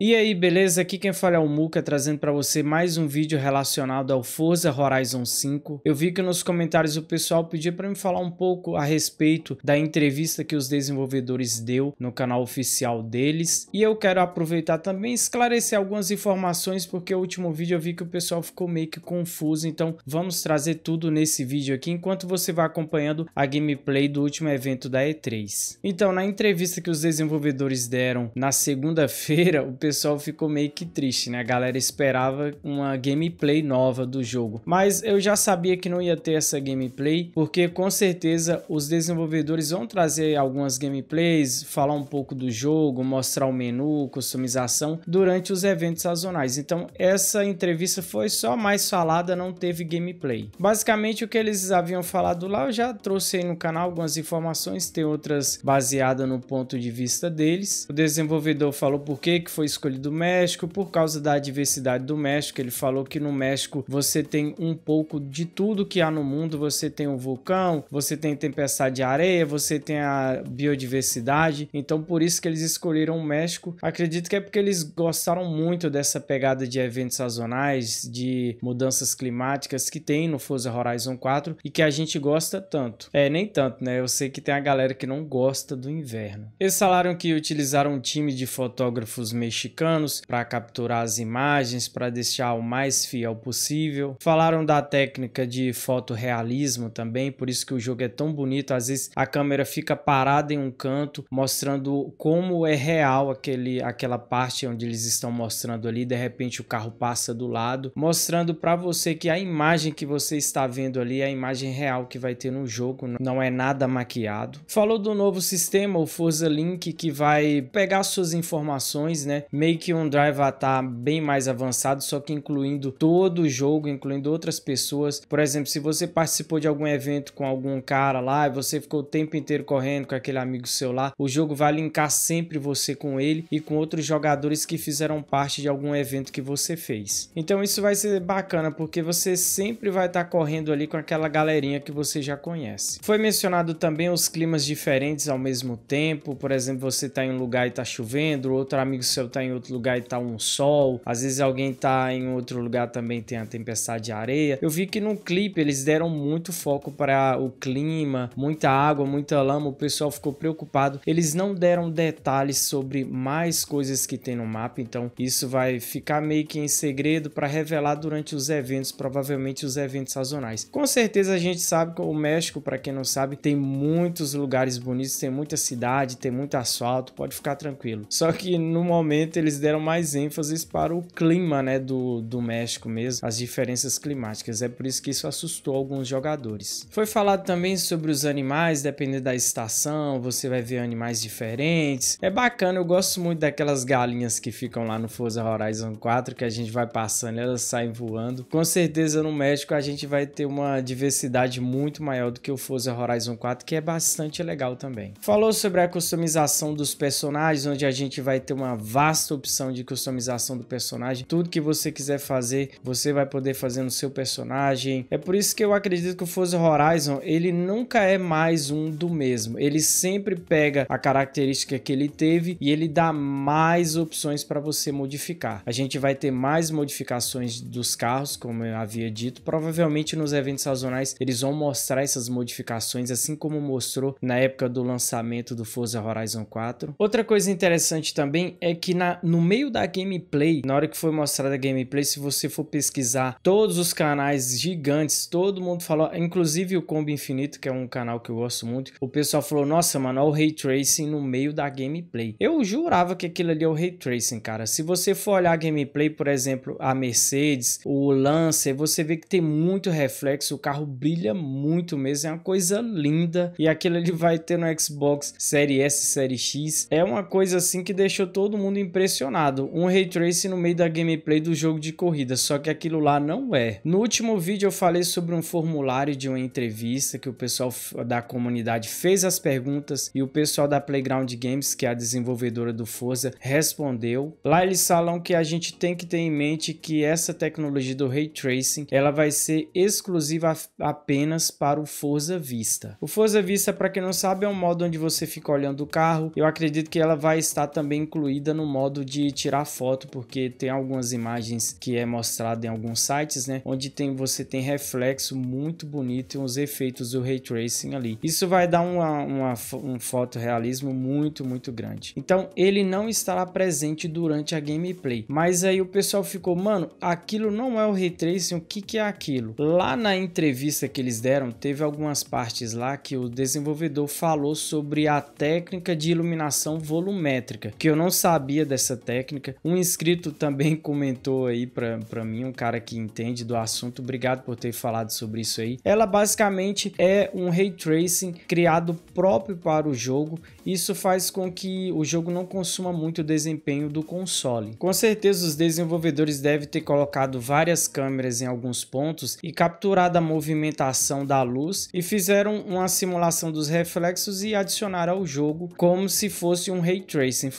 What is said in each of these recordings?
E aí, beleza? Aqui quem fala é o Muka, trazendo para você mais um vídeo relacionado ao Forza Horizon 5. Eu vi que nos comentários o pessoal pediu para me falar um pouco a respeito da entrevista que os desenvolvedores deu no canal oficial deles. E eu quero aproveitar também esclarecer algumas informações, porque o último vídeo eu vi que o pessoal ficou meio que confuso, então vamos trazer tudo nesse vídeo aqui, enquanto você vai acompanhando a gameplay do último evento da E3. Então, na entrevista que os desenvolvedores deram na segunda-feira, o pessoal pessoal ficou meio que triste, né? A galera esperava uma gameplay nova do jogo. Mas eu já sabia que não ia ter essa gameplay, porque com certeza os desenvolvedores vão trazer algumas gameplays, falar um pouco do jogo, mostrar o menu, customização durante os eventos sazonais. Então, essa entrevista foi só mais falada, não teve gameplay. Basicamente, o que eles haviam falado lá, eu já trouxe aí no canal algumas informações, tem outras baseadas no ponto de vista deles. O desenvolvedor falou por que, que foi escolhido o México por causa da diversidade do México. Ele falou que no México você tem um pouco de tudo que há no mundo. Você tem o um vulcão, você tem tempestade de areia, você tem a biodiversidade. Então por isso que eles escolheram o México. Acredito que é porque eles gostaram muito dessa pegada de eventos sazonais, de mudanças climáticas que tem no Forza Horizon 4 e que a gente gosta tanto. É, nem tanto, né? Eu sei que tem a galera que não gosta do inverno. Eles falaram que utilizaram um time de fotógrafos mexicanos mexicanos para capturar as imagens, para deixar o mais fiel possível. Falaram da técnica de fotorrealismo também, por isso que o jogo é tão bonito. Às vezes a câmera fica parada em um canto, mostrando como é real aquele, aquela parte onde eles estão mostrando ali. De repente o carro passa do lado, mostrando para você que a imagem que você está vendo ali é a imagem real que vai ter no jogo, não é nada maquiado. Falou do novo sistema, o Forza Link, que vai pegar suas informações, né? meio que um drive tá bem mais avançado, só que incluindo todo o jogo, incluindo outras pessoas. Por exemplo, se você participou de algum evento com algum cara lá e você ficou o tempo inteiro correndo com aquele amigo seu lá, o jogo vai linkar sempre você com ele e com outros jogadores que fizeram parte de algum evento que você fez. Então isso vai ser bacana porque você sempre vai estar tá correndo ali com aquela galerinha que você já conhece. Foi mencionado também os climas diferentes ao mesmo tempo, por exemplo, você está em um lugar e está chovendo, outro amigo seu tá tá em outro lugar e tá um sol, às vezes alguém tá em outro lugar também tem a tempestade de areia. Eu vi que no clipe eles deram muito foco para o clima, muita água, muita lama, o pessoal ficou preocupado. Eles não deram detalhes sobre mais coisas que tem no mapa, então isso vai ficar meio que em segredo para revelar durante os eventos, provavelmente os eventos sazonais. Com certeza a gente sabe que o México, para quem não sabe, tem muitos lugares bonitos, tem muita cidade, tem muito asfalto, pode ficar tranquilo. Só que no momento momento eles deram mais ênfase para o clima né, do, do México mesmo, as diferenças climáticas. É por isso que isso assustou alguns jogadores. Foi falado também sobre os animais, dependendo da estação, você vai ver animais diferentes. É bacana, eu gosto muito daquelas galinhas que ficam lá no Forza Horizon 4, que a gente vai passando elas saem voando. Com certeza no México a gente vai ter uma diversidade muito maior do que o Forza Horizon 4, que é bastante legal também. Falou sobre a customização dos personagens, onde a gente vai ter uma vasta vasta opção de customização do personagem. Tudo que você quiser fazer, você vai poder fazer no seu personagem. É por isso que eu acredito que o Forza Horizon, ele nunca é mais um do mesmo. Ele sempre pega a característica que ele teve e ele dá mais opções para você modificar. A gente vai ter mais modificações dos carros, como eu havia dito. Provavelmente nos eventos sazonais eles vão mostrar essas modificações, assim como mostrou na época do lançamento do Forza Horizon 4. Outra coisa interessante também é que na no meio da gameplay, na hora que foi mostrada a gameplay, se você for pesquisar todos os canais gigantes, todo mundo falou, inclusive o Combo Infinito, que é um canal que eu gosto muito, o pessoal falou, nossa, mano, olha o Ray Tracing no meio da gameplay. Eu jurava que aquilo ali é o Ray Tracing, cara. Se você for olhar a gameplay, por exemplo, a Mercedes, o Lancer, você vê que tem muito reflexo, o carro brilha muito mesmo, é uma coisa linda. E aquilo ali vai ter no Xbox Série S, Série X. É uma coisa assim que deixou todo mundo impressionado impressionado. Um ray tracing no meio da gameplay do jogo de corrida, só que aquilo lá não é. No último vídeo eu falei sobre um formulário de uma entrevista que o pessoal da comunidade fez as perguntas e o pessoal da Playground Games, que é a desenvolvedora do Forza, respondeu. Lá eles falam que a gente tem que ter em mente que essa tecnologia do ray tracing, ela vai ser exclusiva apenas para o Forza Vista. O Forza Vista, para quem não sabe, é um modo onde você fica olhando o carro. Eu acredito que ela vai estar também incluída no modo modo de tirar foto, porque tem algumas imagens que é mostrado em alguns sites, né? Onde tem, você tem reflexo muito bonito e os efeitos do ray tracing ali. Isso vai dar uma, uma, um fotorealismo muito, muito grande. Então, ele não estará presente durante a gameplay. Mas aí o pessoal ficou, mano, aquilo não é o ray tracing, o que, que é aquilo? Lá na entrevista que eles deram, teve algumas partes lá que o desenvolvedor falou sobre a técnica de iluminação volumétrica, que eu não sabia dessa essa técnica. Um inscrito também comentou aí para mim, um cara que entende do assunto, obrigado por ter falado sobre isso aí. Ela basicamente é um ray tracing criado próprio para o jogo. Isso faz com que o jogo não consuma muito o desempenho do console. Com certeza os desenvolvedores devem ter colocado várias câmeras em alguns pontos e capturado a movimentação da luz e fizeram uma simulação dos reflexos e adicionaram ao jogo como se fosse um ray tracing.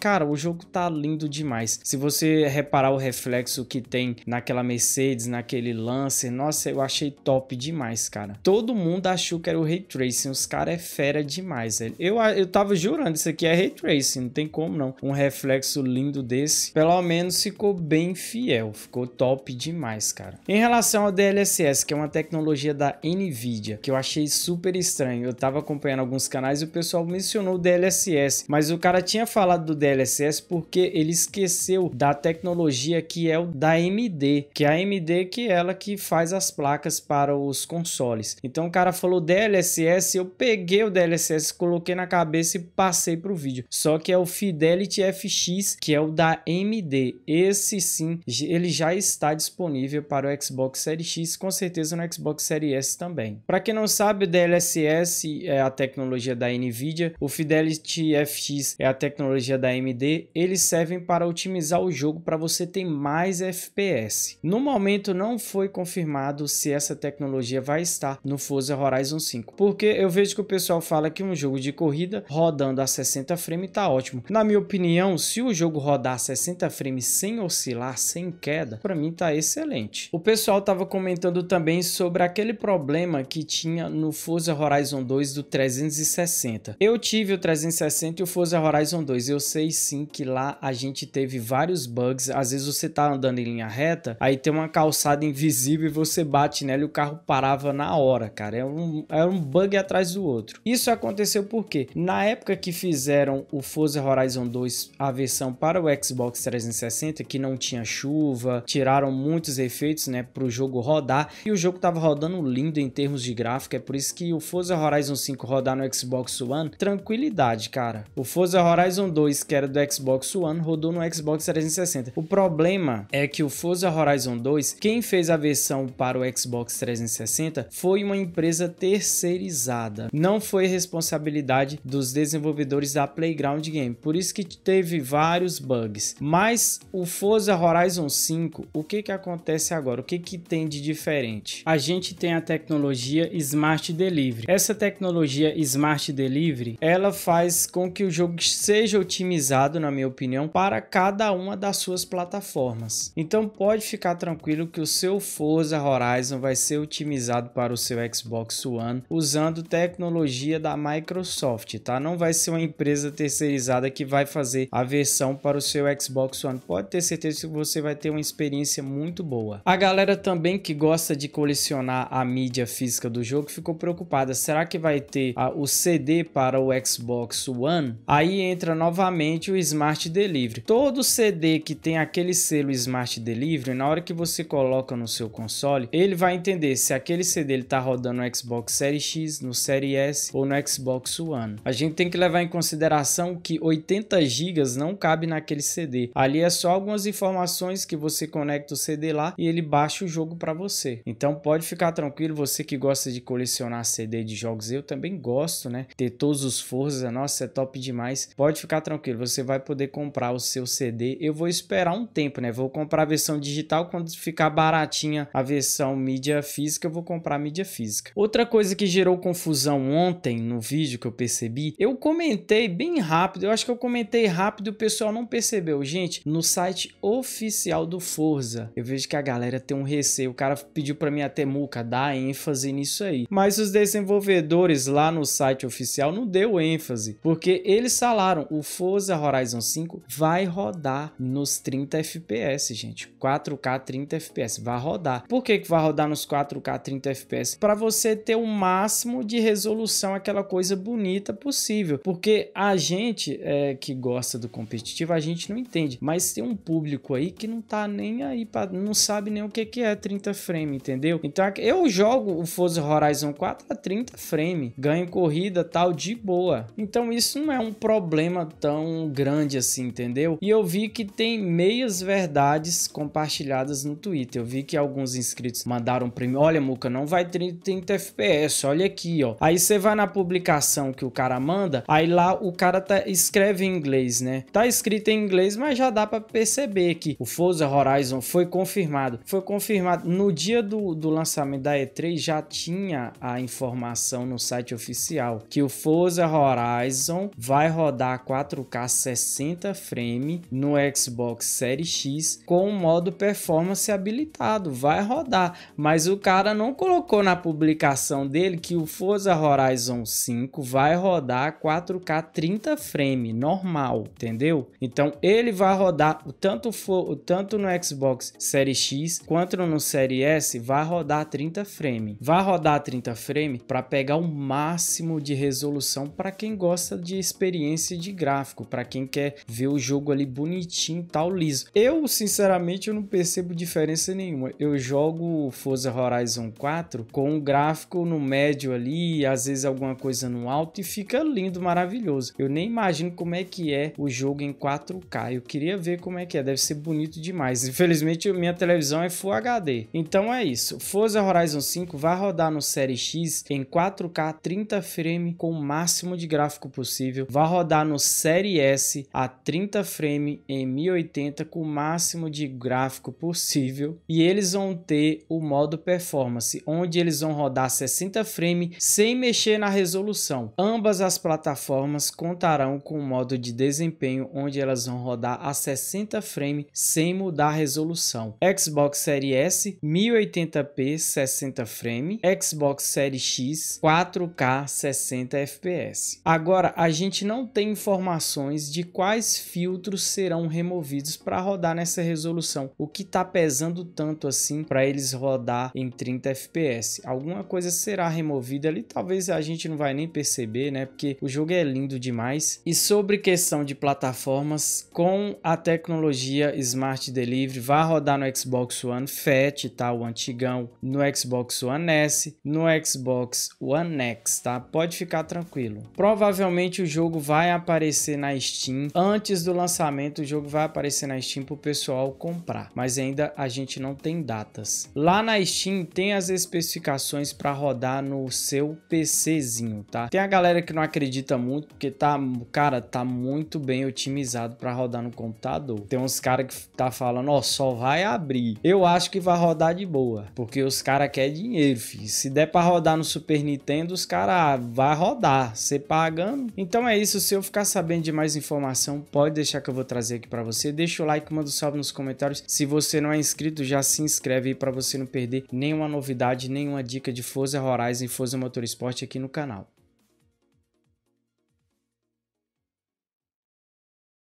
Cara, o jogo tá lindo demais. Se você reparar o reflexo que tem naquela Mercedes, naquele Lancer, nossa, eu achei top demais, cara. Todo mundo achou que era o Ray Tracing, os caras é fera demais. Velho. Eu, eu tava jurando, isso aqui é Ray Tracing, não tem como não. Um reflexo lindo desse, pelo menos ficou bem fiel, ficou top demais, cara. Em relação ao DLSS, que é uma tecnologia da NVIDIA, que eu achei super estranho, eu tava acompanhando alguns canais e o pessoal mencionou o DLSS, mas o cara tinha falado do DLSS porque ele esqueceu da tecnologia que é o da AMD, que é a AMD que é ela que faz as placas para os consoles. Então o cara falou DLSS, eu peguei o DLSS, coloquei na cabeça e passei para o vídeo. Só que é o Fidelity FX, que é o da AMD. Esse sim, ele já está disponível para o Xbox Series X, com certeza no Xbox Series S também. Para quem não sabe, o DLSS é a tecnologia da Nvidia, o Fidelity FX é a tecnologia estratégia da AMD, eles servem para otimizar o jogo para você ter mais FPS. No momento não foi confirmado se essa tecnologia vai estar no Forza Horizon 5, porque eu vejo que o pessoal fala que um jogo de corrida rodando a 60 frames está ótimo. Na minha opinião, se o jogo rodar a 60 frames sem oscilar, sem queda, para mim está excelente. O pessoal estava comentando também sobre aquele problema que tinha no Forza Horizon 2 do 360. Eu tive o 360 e o Forza Horizon 2, eu eu sei sim que lá a gente teve vários bugs. Às vezes você tá andando em linha reta, aí tem uma calçada invisível e você bate nela e o carro parava na hora, cara. é um, é um bug atrás do outro. Isso aconteceu porque na época que fizeram o Forza Horizon 2, a versão para o Xbox 360, que não tinha chuva, tiraram muitos efeitos, né, para o jogo rodar. E o jogo tava rodando lindo em termos de gráfico, é por isso que o Forza Horizon 5 rodar no Xbox One, tranquilidade, cara. O Forza Horizon 2 2, que era do Xbox One, rodou no Xbox 360. O problema é que o Forza Horizon 2, quem fez a versão para o Xbox 360 foi uma empresa terceirizada. Não foi responsabilidade dos desenvolvedores da Playground Game. Por isso que teve vários bugs. Mas o Forza Horizon 5, o que que acontece agora? O que que tem de diferente? A gente tem a tecnologia Smart Delivery. Essa tecnologia Smart Delivery, ela faz com que o jogo seja otimizado, na minha opinião, para cada uma das suas plataformas. Então pode ficar tranquilo que o seu Forza Horizon vai ser otimizado para o seu Xbox One usando tecnologia da Microsoft, tá? Não vai ser uma empresa terceirizada que vai fazer a versão para o seu Xbox One. Pode ter certeza que você vai ter uma experiência muito boa. A galera também que gosta de colecionar a mídia física do jogo ficou preocupada. Será que vai ter a, ah, o CD para o Xbox One? Aí entra nova novamente o Smart Delivery. Todo CD que tem aquele selo Smart Delivery, na hora que você coloca no seu console, ele vai entender se aquele CD está rodando no Xbox Series X, no Series S ou no Xbox One. A gente tem que levar em consideração que 80 GB não cabe naquele CD. Ali é só algumas informações que você conecta o CD lá e ele baixa o jogo para você. Então pode ficar tranquilo, você que gosta de colecionar CD de jogos, eu também gosto, né? Ter todos os forças, nossa, é top demais. Pode ficar tranquilo tranquilo, você vai poder comprar o seu CD. Eu vou esperar um tempo, né? Vou comprar a versão digital quando ficar baratinha a versão mídia física, eu vou comprar a mídia física. Outra coisa que gerou confusão ontem no vídeo que eu percebi, eu comentei bem rápido, eu acho que eu comentei rápido, o pessoal não percebeu. Gente, no site oficial do Forza, eu vejo que a galera tem um receio, o cara pediu para mim até muca dá ênfase nisso aí. Mas os desenvolvedores lá no site oficial não deu ênfase, porque eles falaram o Forza Horizon 5 vai rodar nos 30 FPS, gente. 4K 30 FPS, vai rodar. Por que, que vai rodar nos 4K 30 FPS? Para você ter o máximo de resolução, aquela coisa bonita possível. Porque a gente é, que gosta do competitivo, a gente não entende. Mas tem um público aí que não tá nem aí, para, não sabe nem o que, que é 30 frame, entendeu? Então eu jogo o Forza Horizon 4 a 30 frame, ganho corrida tal, de boa. Então isso não é um problema tão tão grande assim, entendeu? E eu vi que tem meias verdades compartilhadas no Twitter. Eu vi que alguns inscritos mandaram primeiro, olha Muca, não vai 30, 30 FPS, olha aqui, ó. Aí você vai na publicação que o cara manda, aí lá o cara tá, escreve em inglês, né? Tá escrito em inglês, mas já dá para perceber que o Forza Horizon foi confirmado. Foi confirmado no dia do, do lançamento da E3 já tinha a informação no site oficial que o Forza Horizon vai rodar 4 4K 60 frame no Xbox Series X com o modo performance habilitado, vai rodar, mas o cara não colocou na publicação dele que o Forza Horizon 5 vai rodar 4K 30 frame normal, entendeu? Então ele vai rodar tanto for, tanto no Xbox Series X quanto no Series S, vai rodar 30 frame. Vai rodar 30 frame para pegar o máximo de resolução para quem gosta de experiência de gráfico gráfico, para quem quer ver o jogo ali bonitinho, tal liso. Eu, sinceramente, eu não percebo diferença nenhuma. Eu jogo Forza Horizon 4 com o gráfico no médio ali, às vezes alguma coisa no alto e fica lindo, maravilhoso. Eu nem imagino como é que é o jogo em 4K. Eu queria ver como é que é, deve ser bonito demais. Infelizmente, minha televisão é Full HD. Então é isso. Forza Horizon 5 vai rodar no Série X em 4K 30 frame com o máximo de gráfico possível. Vai rodar no Série Série S a 30 frame em 1080 com o máximo de gráfico possível e eles vão ter o modo performance, onde eles vão rodar 60 frame sem mexer na resolução. Ambas as plataformas contarão com o modo de desempenho onde elas vão rodar a 60 frame sem mudar a resolução. Xbox Série S 1080p 60 frame, Xbox Série X 4K 60 FPS. Agora a gente não tem informação informações de quais filtros serão removidos para rodar nessa resolução. O que está pesando tanto assim para eles rodar em 30 FPS? Alguma coisa será removida ali, talvez a gente não vai nem perceber, né? Porque o jogo é lindo demais. E sobre questão de plataformas, com a tecnologia Smart Delivery, vai rodar no Xbox One Fat, tá? O antigão, no Xbox One S, no Xbox One X, tá? Pode ficar tranquilo. Provavelmente o jogo vai aparecer aparecer na Steam. Antes do lançamento, o jogo vai aparecer na Steam para o pessoal comprar, mas ainda a gente não tem datas. Lá na Steam tem as especificações para rodar no seu PCzinho, tá? Tem a galera que não acredita muito porque tá, cara, tá muito bem otimizado para rodar no computador. Tem uns caras que tá falando, ó, oh, só vai abrir. Eu acho que vai rodar de boa, porque os caras querem dinheiro, filho. Se der para rodar no Super Nintendo, os caras ah, vai rodar, você pagando. Então é isso, se eu ficar sabendo de mais informação, pode deixar que eu vou trazer aqui para você. Deixa o like, manda um salve nos comentários. Se você não é inscrito, já se inscreve aí para você não perder nenhuma novidade, nenhuma dica de Forza Horizon e Forza Motorsport aqui no canal.